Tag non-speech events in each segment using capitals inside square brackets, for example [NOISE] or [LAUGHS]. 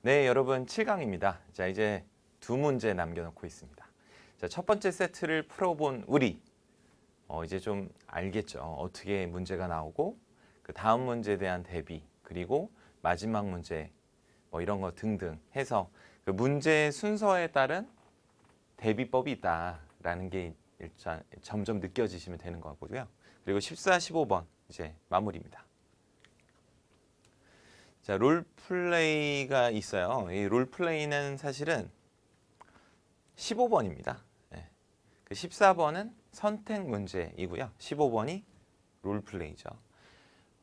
네, 여러분 7강입니다. 자, 이제 두 문제 남겨놓고 있습니다. 자, 첫 번째 세트를 풀어본 우리 어, 이제 좀 알겠죠. 어떻게 문제가 나오고 그 다음 문제에 대한 대비 그리고 마지막 문제 뭐 이런 거 등등 해서 그 문제의 순서에 따른 대비법이 있다라는 게 일단 점점 느껴지시면 되는 거고요. 그리고 14, 15번 이제 마무리입니다. 자, 롤플레이가 있어요. 이 롤플레이는 사실은 15번입니다. 네. 예. 그 14번은 선택 문제이고요. 15번이 롤플레이죠.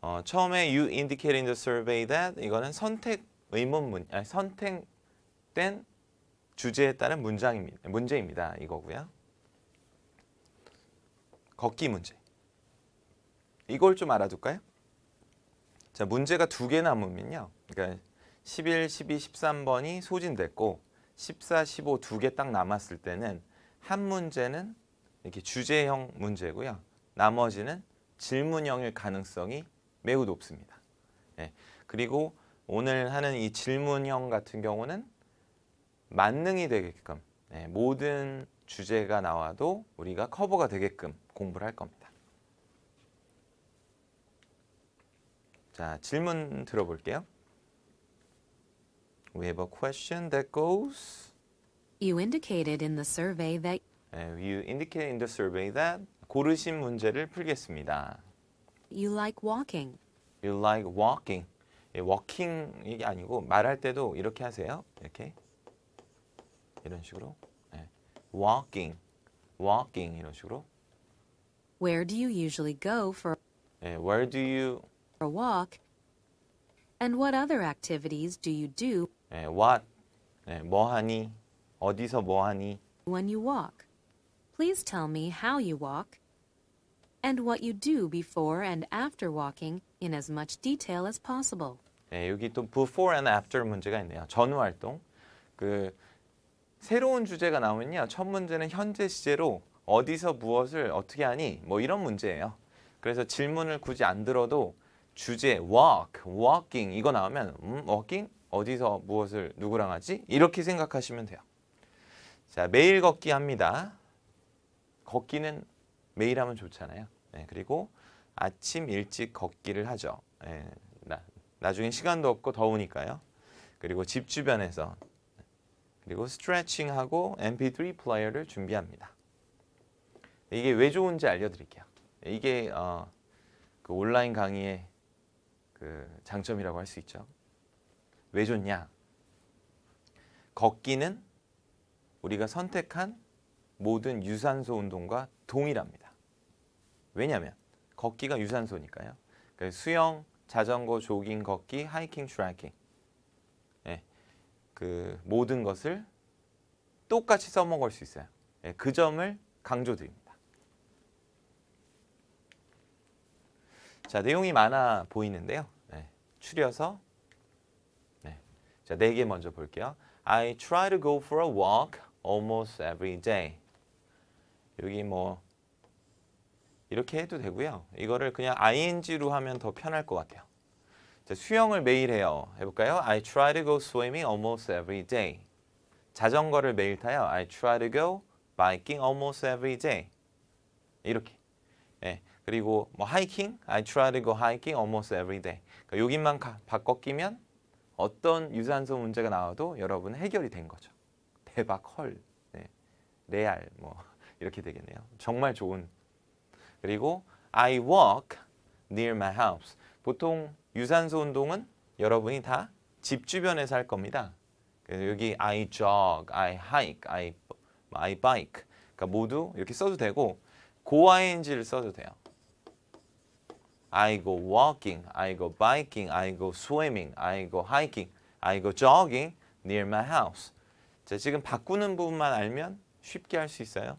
어, 처음에 you indicate in the survey that 이거는 선택 의문 문 아니, 선택된 주제에 따른 문장입니다. 문제입니다. 이거고요. 걷기 문제. 이걸 좀 알아둘까요? 자, 문제가 두 개 남으면요. 그러니까 11, 12, 13번이 소진됐고 14, 15 두 개 딱 남았을 때는 한 문제는 이렇게 주제형 문제고요. 나머지는 질문형일 가능성이 매우 높습니다. 예. 그리고 오늘 하는 이 질문형 같은 경우는 만능이 되게끔 예. 모든 주제가 나와도 우리가 커버가 되게끔 공부를 할 겁니다. 자, 질문 들어볼게요. We have a question that goes You indicated in the survey that uh, You indicated in the survey that 고르신 문제를 풀겠습니다. You like walking. You like walking. 예, walking 이게 아니고 말할 때도 이렇게 하세요. 이렇게 이런 식으로 예. walking, walking 이런 식으로. Where do you usually go for? 예, where do you a walk? And what other activities do you do? 예, what, 예, 뭐 하니? 어디서 뭐 하니? When you walk. Please tell me how you walk and what you do before and after walking in as much detail as possible. 예, 여기 또 before and after 문제가 있네요. 전후 활동. 그 새로운 주제가 나오면요. 첫 문제는 현재 시제로 어디서 무엇을 어떻게 하니? 뭐 이런 문제예요. 그래서 질문을 굳이 안 들어도 주제 walk, walking 이거 나오면 음, walking 어디서 무엇을 누구랑 하지? 이렇게 생각하시면 돼요. 자, 매일 걷기 합니다. 걷기는 매일 하면 좋잖아요. 네, 그리고 아침 일찍 걷기를 하죠. 네, 나, 나중에 시간도 없고 더우니까요. 그리고 집 주변에서 그리고 스트레칭하고 mp3 플레이어를 준비합니다. 이게 왜 좋은지 알려드릴게요. 이게 어, 그 온라인 강의에 그 장점이라고 할 수 있죠. 왜 좋냐? 걷기는 우리가 선택한 모든 유산소 운동과 동일합니다. 왜냐하면 걷기가 유산소니까요. 그 수영, 자전거, 조깅, 걷기, 하이킹, 트라킹 예, 그 모든 것을 똑같이 써먹을 수 있어요. 예, 그 점을 강조드립니다. 자 내용이 많아 보이는데요. 줄여서 네. 자, 네 개 먼저 볼게요. I try to go for a walk almost every day. 여기 뭐 이렇게 해도 되고요. 이거를 그냥 ing로 하면 더 편할 것 같아요. 자, 수영을 매일 해요. 해볼까요? I try to go swimming almost every day. 자전거를 매일 타요. I try to go biking almost every day. 이렇게. 예. 그리고 뭐 하이킹, I try to go hiking almost every day. 그러니까 여기만 가, 바꿔 끼면 어떤 유산소 문제가 나와도 여러분 해결이 된 거죠. 대박, 헐, 네. 레알 뭐 [LAUGHS] 이렇게 되겠네요. 정말 좋은. 그리고 I walk near my house. 보통 유산소 운동은 여러분이 다 집 주변에서 할 겁니다. 그래서 여기 I jog, I hike, I, I bike 그러니까 모두 이렇게 써도 되고 고아인지를 써도 돼요. I go walking, I go biking, I go swimming, I go hiking, I go jogging near my house. 자, 지금 바꾸는 부분만 알면 쉽게 할 수 있어요.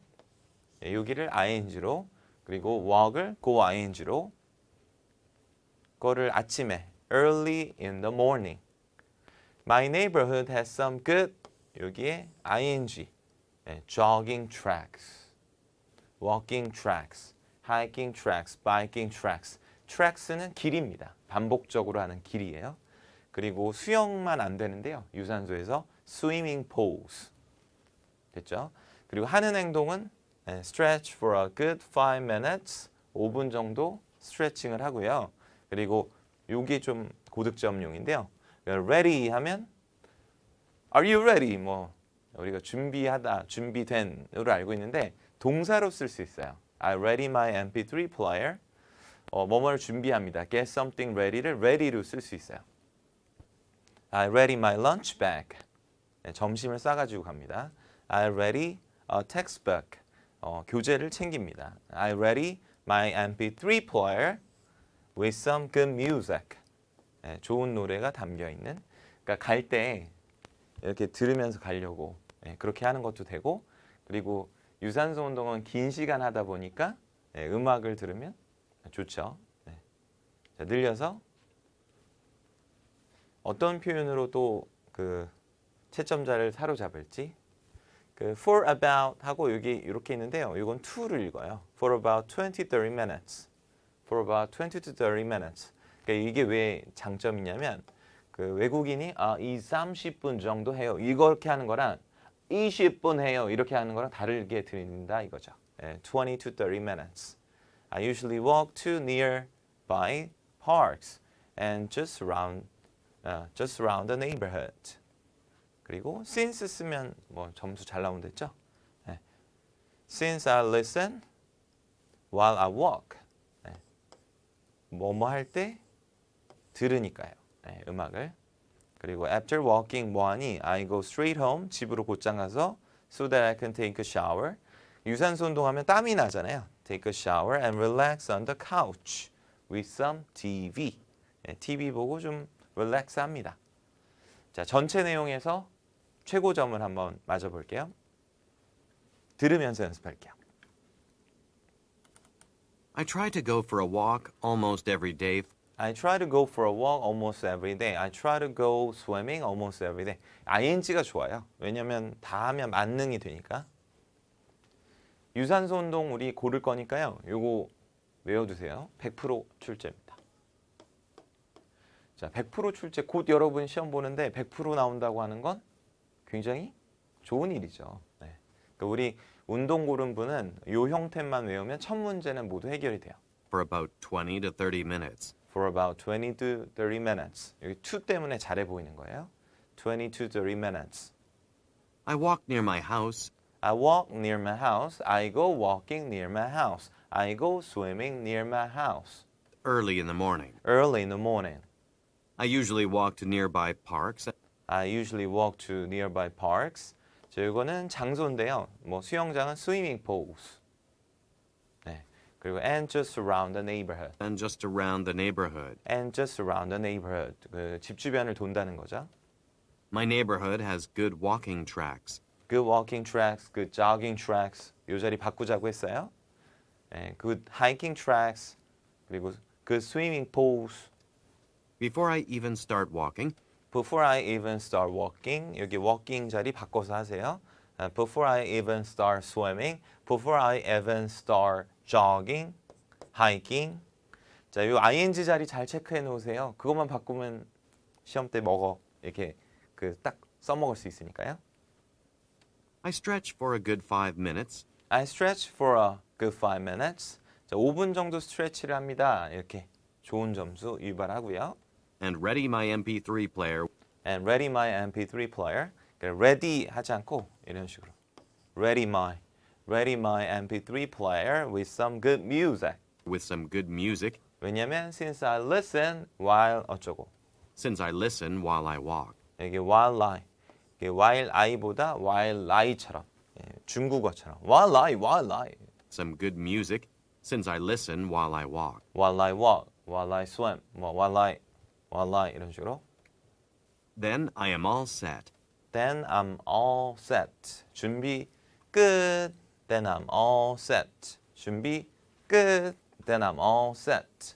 예, 여기를 ing로 그리고 walk을 go ing로 거를 아침에 early in the morning. My neighborhood has some good 여기에 ing 예, jogging tracks, walking tracks, hiking tracks, biking tracks 트랙스는 길입니다 반복적으로 하는 길이에요. 그리고 수영만 안 되는데요. 유산소에서 스위밍 포즈 됐죠? 그리고 하는 행동은 예, stretch for a good 5 minutes 5분 정도 스트레칭을 하고요. 그리고 여기 좀 고득점용인데요. ready 하면 are you ready 뭐 우리가 준비하다 준비된으로 알고 있는데 동사로 쓸 수 있어요. I ready my MP3 player 어, 뭐뭐를 준비합니다. Get something ready를 ready로 쓸 수 있어요. I ready my lunch bag. 네, 점심을 싸가지고 갑니다. I ready a textbook. 어, 교재를 챙깁니다. I ready my MP3 player with some good music. 네, 좋은 노래가 담겨있는. 그러니까 갈 때 이렇게 들으면서 가려고 네, 그렇게 하는 것도 되고 그리고 유산소 운동은 긴 시간 하다 보니까 네, 음악을 들으면 좋죠. 네. 자, 늘려서 어떤 표현으로 또 그 채점자를 사로잡을지 그 for about 하고 여기 이렇게 있는데요. 이건 to를 읽어요. for about 20 30 minutes. for about 20 to 30 minutes. 그러니까 이게 왜 장점이냐면 그 외국인이 아, 이 30분 정도 해요. 이렇게 하는 거랑 20분 해요. 이렇게 하는 거랑 다르게 들린다 이거죠. 네, 20 to 30 minutes. I usually walk to nearby parks and just around, uh, just around the neighborhood. 그리고 since 쓰면 뭐 점수 잘 나온댔죠? 네. Since I listen while I walk. 네. 뭐뭐 할 때 들으니까요. 네, 음악을. 그리고 after walking 뭐하니? I go straight home. 집으로 곧장 가서 so that I can take a shower. 유산소 운동하면 땀이 나잖아요. Take a shower and relax on the couch with some TV. 네, TV 보고 좀 릴렉스합니다. 자, 전체 내용에서 최고점을 한번 맞아 볼게요. 들으면서 연습할게요. I try to go for a walk almost every day. I try to go for a walk almost every day. I try to go swimming almost every day. ing가 좋아요. 왜냐면 다 하면 만능이 되니까. 유산소 운동 우리 고를 거니까요. 요거 외워두세요. 100% 출제입니다. 자, 100% 출제 곧 여러분 시험 보는데 100% 나온다고 하는 건 굉장히 좋은 일이죠. 네. 그러니까 우리 운동 고른 분은 요 형태만 외우면 첫 문제는 모두 해결이 돼요. For about 20 to 30 minutes. For about 20 to 30 minutes. 여기 to 때문에 잘해 보이는 거예요. 20 to 30 minutes. I w a l k near my house I walk near my house. I go walking near my house. I go swimming near my house. Early in the morning. Early in the morning. I usually walk to nearby parks. I usually walk to nearby parks. 자, 이거는 장소인데요. 뭐 수영장은 swimming pools. 네. 그리고 and just around the neighborhood. And just around the neighborhood. And just around the neighborhood. 그 집 주변을 돈다는 거죠. My neighborhood has good walking tracks. good walking tracks, good jogging tracks 이 자리 바꾸자고 했어요. 네, good hiking tracks 그리고 good swimming pools. Before I even start walking. Before I even start walking 여기 walking 자리 바꿔서 하세요. Before I even start swimming, before I even start jogging, hiking. 자, 이 ing 자리 잘 체크해 놓으세요. 그것만 바꾸면 시험 때 먹어 이렇게 그 딱 써먹을 수 있으니까요. I stretch for a good five minutes. I stretch for a good five minutes. 자, 5분 정도 스트레치를 합니다. 이렇게 좋은 점수 유발하고요. And ready my MP3 player. And ready my MP3 player. ready 하지 않고 이런 식으로. Ready my. Ready my MP3 player with some good music. With some good music. 왜냐면 since I listen while 어쩌고. Since I listen while I walk. 이게 while I while I보다 while lie처럼 중국어처럼 while I, while I. Some good music since I listen while I walk. While I walk, while I swim, while I, while I 이런 식으로. Then I am all set. Then I'm all set. 준비 끝. Then I'm all set. 준비 끝. Then I'm all set.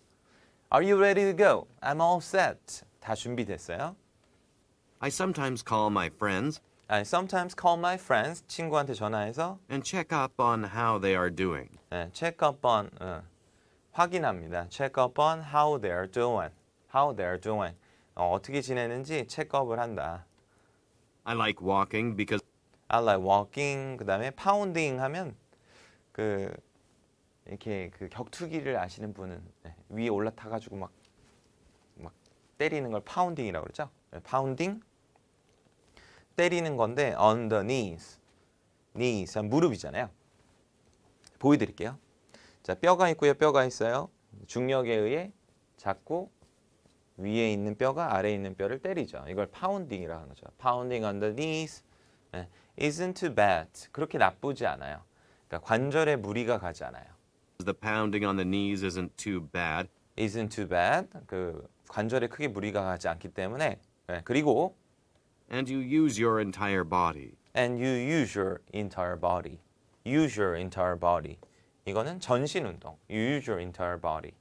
Are you ready to go? I'm all set. 다 준비됐어요? I sometimes call my friends. I sometimes call my friends. 친구한테 전화해서 and check up on how they are doing. 네, check up on 어, 확인합니다. check up on how they are doing. how they are doing. 어, 어떻게 지내는지 체크업을 한다. I like walking because I like walking. 그다음에 pounding 하면 그 이렇게 그 격투기를 아시는 분은 네, 위에 올라타 가지고 막 막 때리는 걸 파운딩이라고 그러죠. 네, 파운딩 때리는 건데 on the knees. knees 무릎이잖아요. 보여드릴게요. 자 뼈가 있고요. 뼈가 있어요. 중력에 의해 자꾸 위에 있는 뼈가 아래에 있는 뼈를 때리죠. 이걸 파운딩이라 하는 거죠. 파운딩 on the knees isn't too bad. 그렇게 나쁘지 않아요. 그러니까 관절에 무리가 가지 않아요. The pounding on the knees isn't too bad. isn't too bad. 그 관절에 크게 무리가 가지 않기 때문에 네, 그리고 And you use your entire body. And you use your entire body. Use your entire body. 이거는 전신 운동. You use your entire body.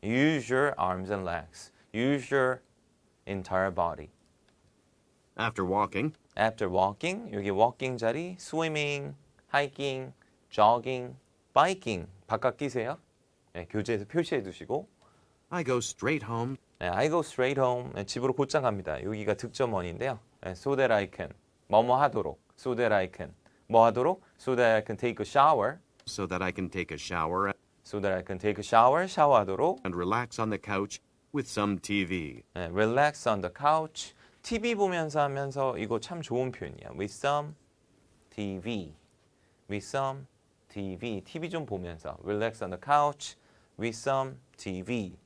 use your arms and legs. use your entire body. After walking. After walking. 여기 walking 자리 swimming, hiking, jogging, biking. 바깥 끼세요. 네, 교재에서 표시해 두시고 I go straight home. I go straight home. 집으로 곧장 갑니다. 여기가 득점원인데요. So that I can 뭐뭐 하도록. So that I can 뭐 하도록. So that I can take a shower. So that I can take a shower. So that I can take a shower. 샤워하도록. And relax on the couch with some TV. Relax on the couch. TV 보면서 하면서 이거 참 좋은 표현이야. With some TV. With some TV. TV 좀 보면서. Relax on the couch with some TV.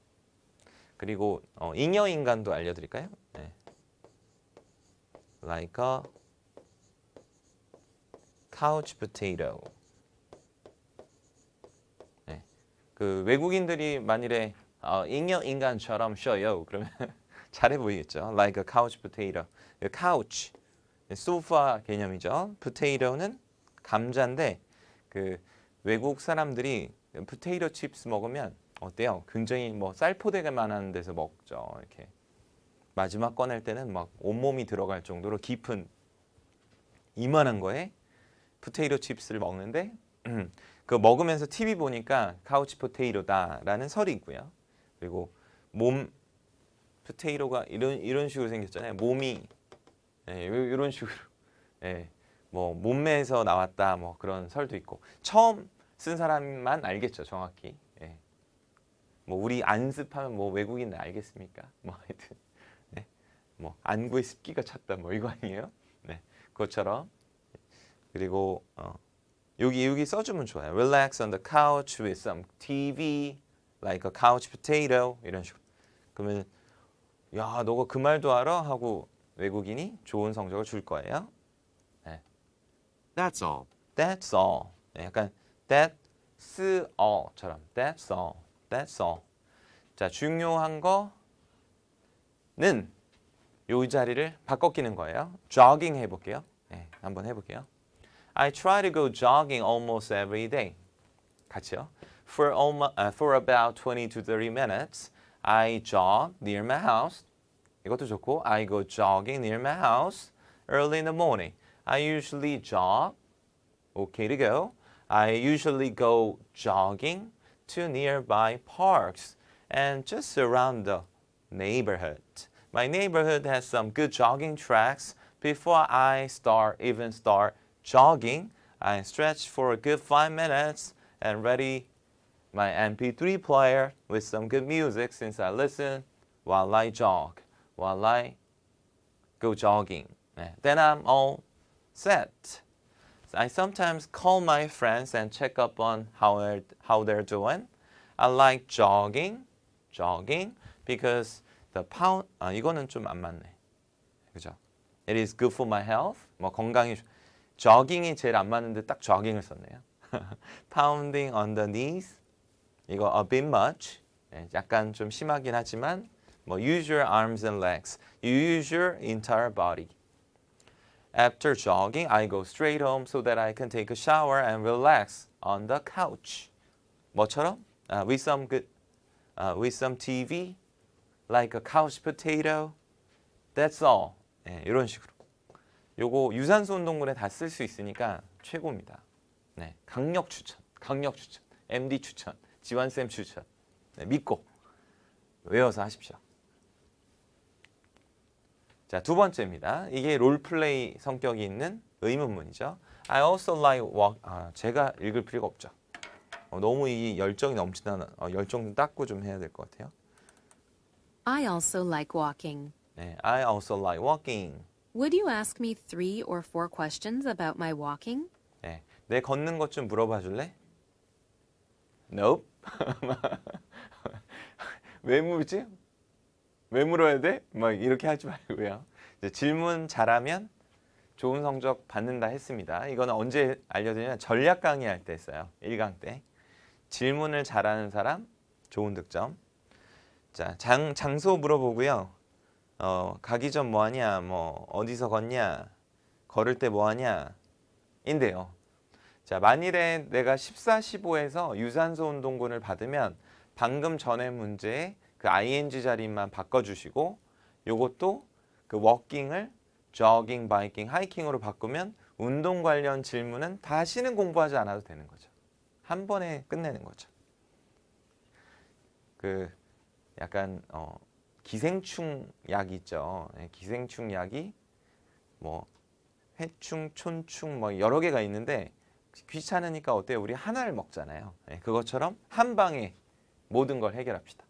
그리고 어, 잉여 인간도 알려드릴까요? 네. Like a couch potato. 네. 그 외국인들이 만일에 어, 잉여 인간처럼 쉬어요. 그러면 [LAUGHS] 잘해 보이겠죠? Like a couch potato. 그 couch, 네, 소파 개념이죠. potato는 감자인데 그 외국 사람들이 potato 먹으면 어때요? 굉장히 뭐 쌀포대가 만한 데서 먹죠. 이렇게 마지막 꺼낼 때는 막 온몸이 들어갈 정도로 깊은 이만한 거에 포테이로 칩스를 먹는데 음, 그 먹으면서 TV 보니까 카우치 포테이로다라는 설이 있고요. 그리고 몸 포테이로가 이런 이런 식으로 생겼잖아요. 몸이 예, 이런 식으로 예, 뭐 몸매에서 나왔다 뭐 그런 설도 있고 처음 쓴 사람만 알겠죠 정확히 뭐 우리 안습하면 뭐 외국인 알겠습니까? [LAUGHS] 뭐 하여튼 네. 뭐 안구에 습기가 찼다 뭐 이거 아니에요? 네. 그것처럼 그리고 어, 여기 여기 써주면 좋아요. Relax on the couch with some TV, like a couch potato 이런 식으로. 그러면 야 너가 그 말도 알아 하고 외국인이 좋은 성적을 줄 거예요. 네. That's all. That's all. 네, 약간 that's all처럼 that's all. That's all. 자, 중요한 거는 요 자리를 바꿔 끼는 거예요. jogging 해볼게요. 네, 한번 해볼게요. I try to go jogging almost every day. 같이요. For, almost, uh, for about 20 to 30 minutes, I jog near my house. 이것도 좋고, I go jogging near my house early in the morning. I usually jog. Okay to go. I usually go jogging to nearby parks and just around the neighborhood. My neighborhood has some good jogging tracks. Before I start, even start jogging, I stretch for a good five minutes and ready my MP3 player with some good music since I listen while I jog, while I go jogging. Then I'm all set. I sometimes call my friends and check up on how they're, how they're doing. I like jogging, jogging, because the pound, 아, 이거는 좀 안 맞네. 그죠? It is good for my health. 뭐 건강이, jogging이 제일 안 맞는데 딱 jogging을 썼네요. [LAUGHS] pounding on the knees. 이거 a bit much. 약간 좀 심하긴 하지만 뭐 use your arms and legs. You use your entire body. After jogging, I go straight home so that I can take a shower and relax on the couch. 뭐처럼? Uh, with some good, uh, with some TV, like a couch potato. That's all. 네, 이런 식으로. 요거 유산소 운동물에 다 쓸 수 있으니까 최고입니다. 네, 강력 추천, 강력 추천, MD 추천, 지완쌤 추천. 네, 믿고 외워서 하십시오. 자, 두 번째입니다. 이게 롤플레이 성격이 있는 의문문이죠. I also like walk. 아, 제가 읽을 필요가 없죠. 어, 너무 이 열정이 넘치다. 어, 열정도 닦고 좀 해야 될 것 같아요. I also like walking. 네, I also like walking. Would you ask me three or four questions about my walking? 네, 내 걷는 것 좀 물어봐 줄래? Nope. 왜 물지? 왜 물어야 돼? 막 이렇게 하지 말고요. 질문 잘하면 좋은 성적 받는다 했습니다. 이거는 언제 알려드리냐면 전략 강의할 때 했어요. 1강 때. 질문을 잘하는 사람 좋은 득점. 자, 장, 장소 물어보고요. 어, 가기 전 뭐하냐, 뭐 어디서 걷냐, 걸을 때 뭐하냐 인데요. 자, 만일에 내가 14, 15에서 유산소 운동군을 받으면 방금 전의 문제에 그 ing 자리만 바꿔주시고 요것도 그 워킹을 조깅, 바이킹, 하이킹으로 바꾸면 운동 관련 질문은 다시는 공부하지 않아도 되는 거죠. 한 번에 끝내는 거죠. 그 약간 어 기생충 약 있죠. 예, 기생충 약이 뭐 해충, 촌충 뭐 여러 개가 있는데 귀찮으니까 어때요? 우리 하나를 먹잖아요. 예, 그것처럼 한 방에 모든 걸 해결합시다.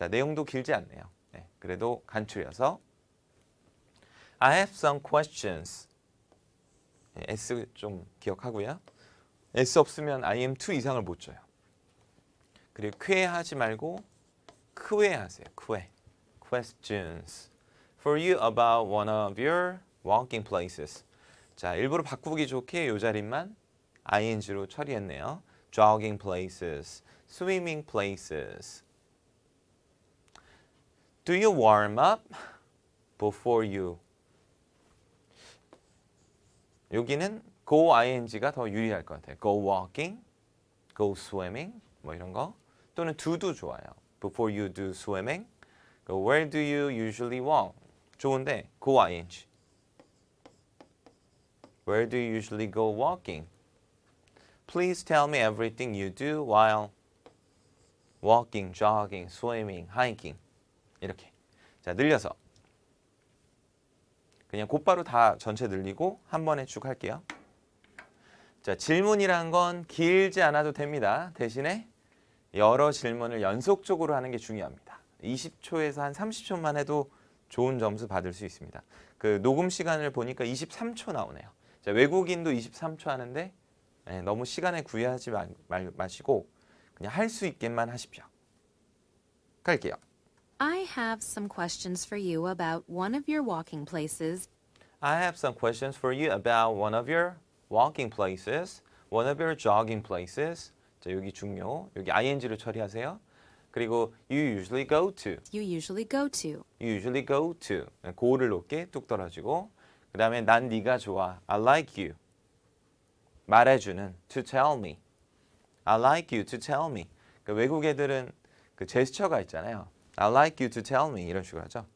자, 내용도 길지 않네요. 네, 그래도 간추려서 I have some questions. 네, S 좀 기억하고요. S 없으면 I am t 이상을 못 줘요. 그리고 쾌하지 말고 쾌하세요. 쾌. Questions for you about one of your walking places. 자, 일부러 바꾸기 좋게 요 자리만 ing로 처리했네요. jogging places, swimming places, Do you warm up before you? 여기는 go ing가 더 유리할 것 같아요. go walking, go swimming 뭐 이런 거 또는 do도 좋아요. before you do swimming, where do you usually walk? 좋은데 go ing. Where do you usually go walking? Please tell me everything you do while walking, jogging, swimming, hiking. 이렇게 자 늘려서 그냥 곧바로 다 전체 늘리고 한 번에 쭉 할게요. 자 질문이란 건 길지 않아도 됩니다. 대신에 여러 질문을 연속적으로 하는 게 중요합니다. 20초에서 한 30초만 해도 좋은 점수 받을 수 있습니다. 그 녹음 시간을 보니까 23초 나오네요. 자, 외국인도 23초 하는데 네, 너무 시간에 구애하지 마, 마, 마시고 그냥 할 수 있게만 하십시오. 갈게요. I have some questions for you about one of your walking places. I have some questions for you about one of your walking places, one of your jogging places. 자, 여기 중요. 여기 ing로 처리하세요. 그리고 you usually go to. You usually go to. You usually go to. 고를 높게 뚝 떨어지고 그 다음에 난 네가 좋아. I like you. 말해주는 to tell me. I like you to tell me. 그 외국 애들은 그 제스처가 있잖아요. I'd like you to tell me 이런 식으로 하죠.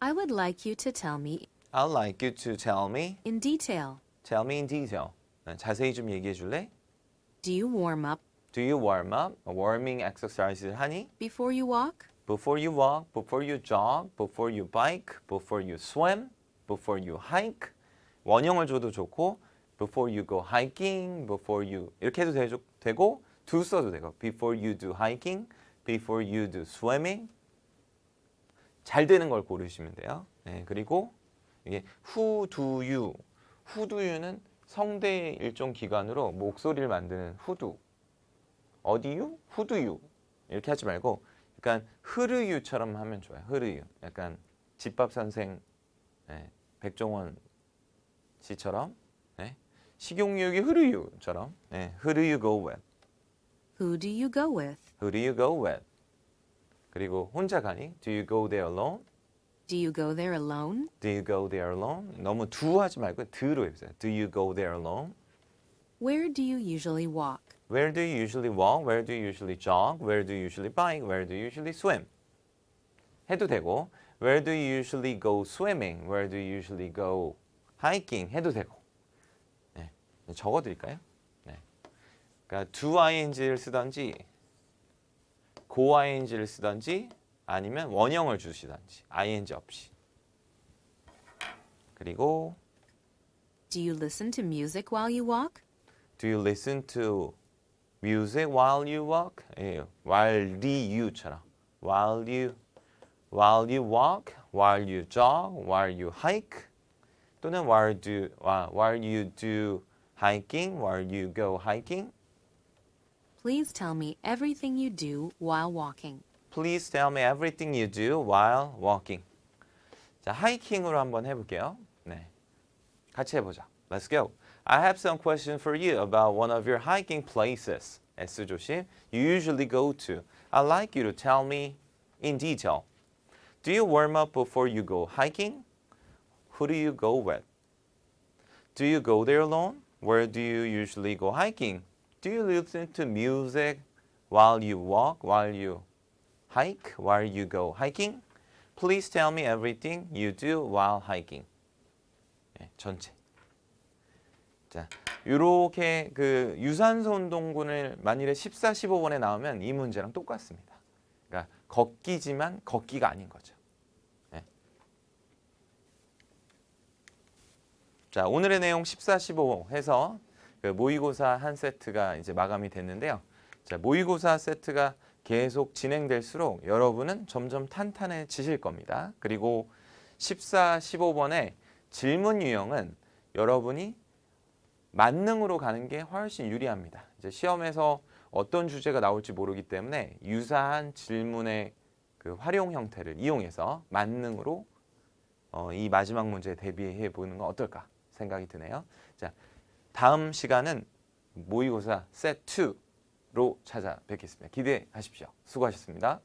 I would like you to tell me. I'd like you to tell me. In detail. Tell me in detail. 자세히 좀 얘기해 줄래? Do you warm up? Do you warm up? Warming exercises 하니? Before you walk? Before you walk, before you jog, before you bike, before you swim, before you hike. 원형을 줘도 좋고 before you go hiking, before you 이렇게 해도 되고 do 써도 되고 before you do hiking, before you do swimming. 잘 되는 걸 고르시면 돼요. 네, 그리고 이게 who do you. who do you는 성대 일종 기관으로 목소리를 만드는 who do. 어디유? who do you. 이렇게 하지 말고 약간 흐르유처럼 하면 좋아요. 흐르유. 약간 집밥 선생 네, 백종원 씨처럼 네, 식용유기 흐르유처럼 네, 흐르유 go web Who do you go with? Who do you go with? 그리고 혼자 가니? Do you go there alone? Do you go there alone? Do you go there alone? 너무 do 하지 말고 do로 해보세요. Do you go there alone? Where do you usually walk? Where do you usually walk? Where do you usually jog? Where do you usually bike? Where do you usually swim? 해도 되고 Where do you usually go swimming? Where do you usually go hiking? 해도 되고 네, 적어드릴까요? 그러니까 do ing를 쓰던지 go ing를 쓰던지 아니면 원형을 주시던지 ing 없이. 그리고 Do you listen to music while you walk? Do you listen to music while you walk? 예, while you처럼 while you while you walk, while you jog, while you hike 또는 while do while you do hiking, while you go hiking Please tell me everything you do while walking. Please tell me everything you do while walking. 자, 하이킹으로 한번 해볼게요. 네, 같이 해보자. Let's go. I have some questions for you about one of your hiking places. S 조심. You usually go to. I'd like you to tell me in detail. Do you warm up before you go hiking? Who do you go with? Do you go there alone? Where do you usually go hiking? Do you listen to music while you walk, while you hike, while you go hiking? Please tell me everything you do while hiking. 네, 전체. 자, 이렇게 그 유산소 운동군을 만일에 14, 15번에 나오면 이 문제랑 똑같습니다. 그러니까 걷기지만 걷기가 아닌 거죠. 네. 자, 오늘의 내용 14, 15 해서 그 모의고사 한 세트가 이제 마감이 됐는데요. 자, 모의고사 세트가 계속 진행될수록 여러분은 점점 탄탄해지실 겁니다. 그리고 14, 15번의 질문 유형은 여러분이 만능으로 가는 게 훨씬 유리합니다. 이제 시험에서 어떤 주제가 나올지 모르기 때문에 유사한 질문의 그 활용 형태를 이용해서 만능으로 어, 이 마지막 문제에 대비해 보는 건 어떨까 생각이 드네요. 자, 다음 시간은 모의고사 셋 2로 찾아뵙겠습니다. 기대하십시오. 수고하셨습니다.